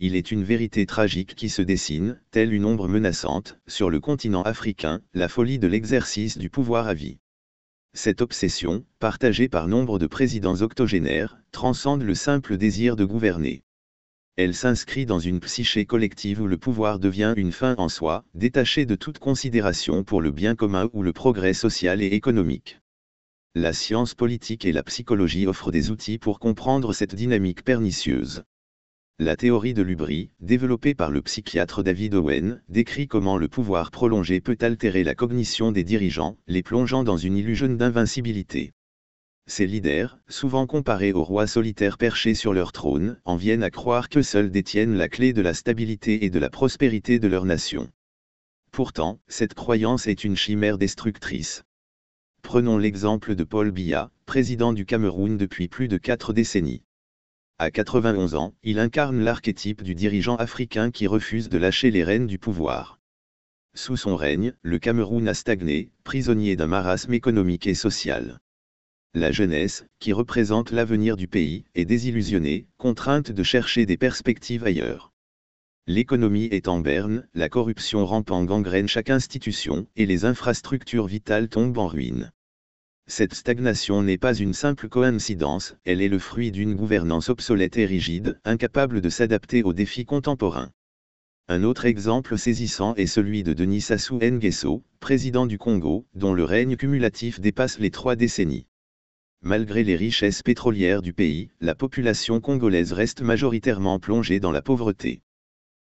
il est une vérité tragique qui se dessine, telle une ombre menaçante, sur le continent africain, la folie de l'exercice du pouvoir à vie. Cette obsession, partagée par nombre de présidents octogénaires, transcende le simple désir de gouverner. Elle s'inscrit dans une psyché collective où le pouvoir devient une fin en soi, détachée de toute considération pour le bien commun ou le progrès social et économique. La science politique et la psychologie offrent des outils pour comprendre cette dynamique pernicieuse. La théorie de Lubri, développée par le psychiatre David Owen, décrit comment le pouvoir prolongé peut altérer la cognition des dirigeants, les plongeant dans une illusion d'invincibilité. Ces leaders, souvent comparés aux rois solitaires perchés sur leur trône, en viennent à croire que seuls détiennent la clé de la stabilité et de la prospérité de leur nation. Pourtant, cette croyance est une chimère destructrice. Prenons l'exemple de Paul Biya, président du Cameroun depuis plus de quatre décennies. À 91 ans, il incarne l'archétype du dirigeant africain qui refuse de lâcher les rênes du pouvoir. Sous son règne, le Cameroun a stagné, prisonnier d'un marasme économique et social. La jeunesse, qui représente l'avenir du pays, est désillusionnée, contrainte de chercher des perspectives ailleurs. L'économie est en berne, la corruption rampant gangrène chaque institution et les infrastructures vitales tombent en ruine. Cette stagnation n'est pas une simple coïncidence, elle est le fruit d'une gouvernance obsolète et rigide, incapable de s'adapter aux défis contemporains. Un autre exemple saisissant est celui de Denis Sassou Nguesso, président du Congo, dont le règne cumulatif dépasse les trois décennies. Malgré les richesses pétrolières du pays, la population congolaise reste majoritairement plongée dans la pauvreté.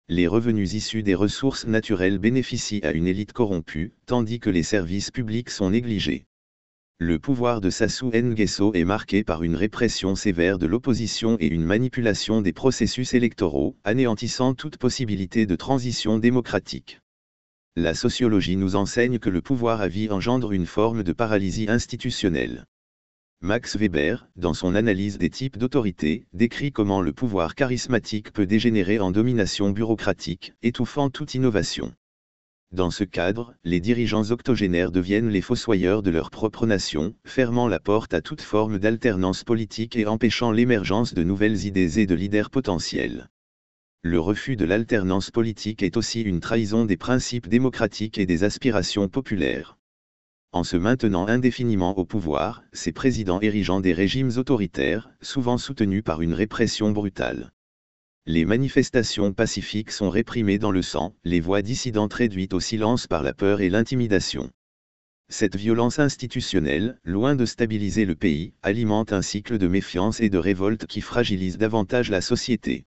Les revenus issus des ressources naturelles bénéficient à une élite corrompue, tandis que les services publics sont négligés. Le pouvoir de Sassou Nguesso est marqué par une répression sévère de l'opposition et une manipulation des processus électoraux, anéantissant toute possibilité de transition démocratique. La sociologie nous enseigne que le pouvoir à vie engendre une forme de paralysie institutionnelle. Max Weber, dans son analyse des types d'autorité, décrit comment le pouvoir charismatique peut dégénérer en domination bureaucratique, étouffant toute innovation. Dans ce cadre, les dirigeants octogénaires deviennent les fossoyeurs de leur propre nation, fermant la porte à toute forme d'alternance politique et empêchant l'émergence de nouvelles idées et de leaders potentiels. Le refus de l'alternance politique est aussi une trahison des principes démocratiques et des aspirations populaires. En se maintenant indéfiniment au pouvoir, ces présidents érigeant des régimes autoritaires, souvent soutenus par une répression brutale. Les manifestations pacifiques sont réprimées dans le sang, les voix dissidentes réduites au silence par la peur et l'intimidation. Cette violence institutionnelle, loin de stabiliser le pays, alimente un cycle de méfiance et de révolte qui fragilise davantage la société.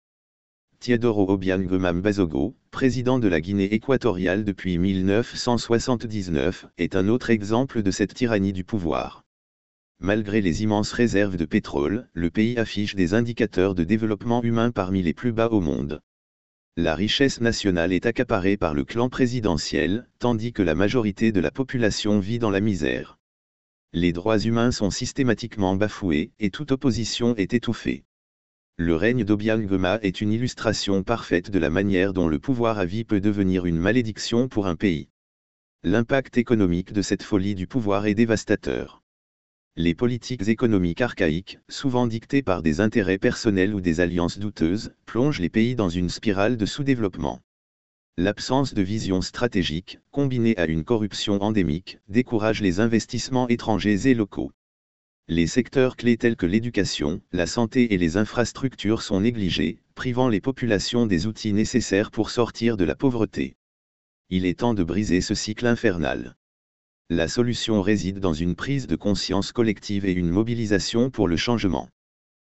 Teodoro Obiang Mambazogo, président de la Guinée équatoriale depuis 1979, est un autre exemple de cette tyrannie du pouvoir malgré les immenses réserves de pétrole, le pays affiche des indicateurs de développement humain parmi les plus bas au monde. La richesse nationale est accaparée par le clan présidentiel, tandis que la majorité de la population vit dans la misère. Les droits humains sont systématiquement bafoués et toute opposition est étouffée. Le règne d'Obiang est une illustration parfaite de la manière dont le pouvoir à vie peut devenir une malédiction pour un pays. L'impact économique de cette folie du pouvoir est dévastateur les politiques économiques archaïques, souvent dictées par des intérêts personnels ou des alliances douteuses, plongent les pays dans une spirale de sous-développement. L'absence de vision stratégique, combinée à une corruption endémique, décourage les investissements étrangers et locaux. Les secteurs clés tels que l'éducation, la santé et les infrastructures sont négligés, privant les populations des outils nécessaires pour sortir de la pauvreté. Il est temps de briser ce cycle infernal la solution réside dans une prise de conscience collective et une mobilisation pour le changement.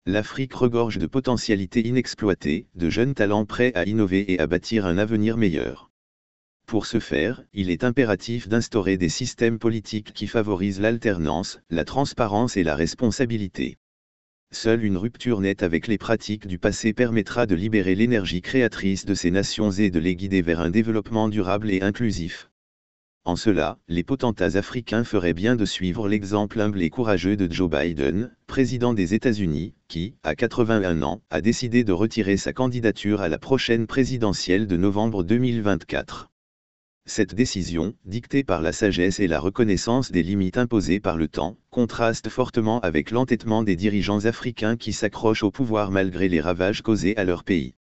L'Afrique regorge de potentialités inexploitées, de jeunes talents prêts à innover et à bâtir un avenir meilleur. Pour ce faire, il est impératif d'instaurer des systèmes politiques qui favorisent l'alternance, la transparence et la responsabilité. Seule une rupture nette avec les pratiques du passé permettra de libérer l'énergie créatrice de ces nations et de les guider vers un développement durable et inclusif. En cela, les potentats africains feraient bien de suivre l'exemple humble et courageux de Joe Biden, président des États-Unis, qui, à 81 ans, a décidé de retirer sa candidature à la prochaine présidentielle de novembre 2024. Cette décision, dictée par la sagesse et la reconnaissance des limites imposées par le temps, contraste fortement avec l'entêtement des dirigeants africains qui s'accrochent au pouvoir malgré les ravages causés à leur pays.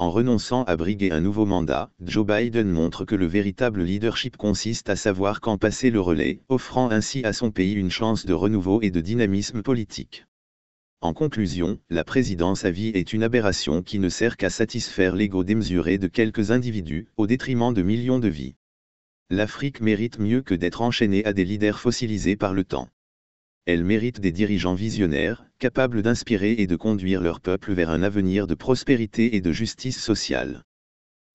En renonçant à briguer un nouveau mandat, Joe Biden montre que le véritable leadership consiste à savoir quand passer le relais, offrant ainsi à son pays une chance de renouveau et de dynamisme politique. En conclusion, la présidence à vie est une aberration qui ne sert qu'à satisfaire l'ego démesuré de quelques individus, au détriment de millions de vies. L'Afrique mérite mieux que d'être enchaînée à des leaders fossilisés par le temps. Elle mérite des dirigeants visionnaires, capables d'inspirer et de conduire leur peuple vers un avenir de prospérité et de justice sociale.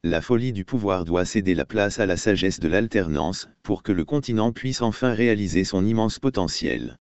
La folie du pouvoir doit céder la place à la sagesse de l'alternance, pour que le continent puisse enfin réaliser son immense potentiel.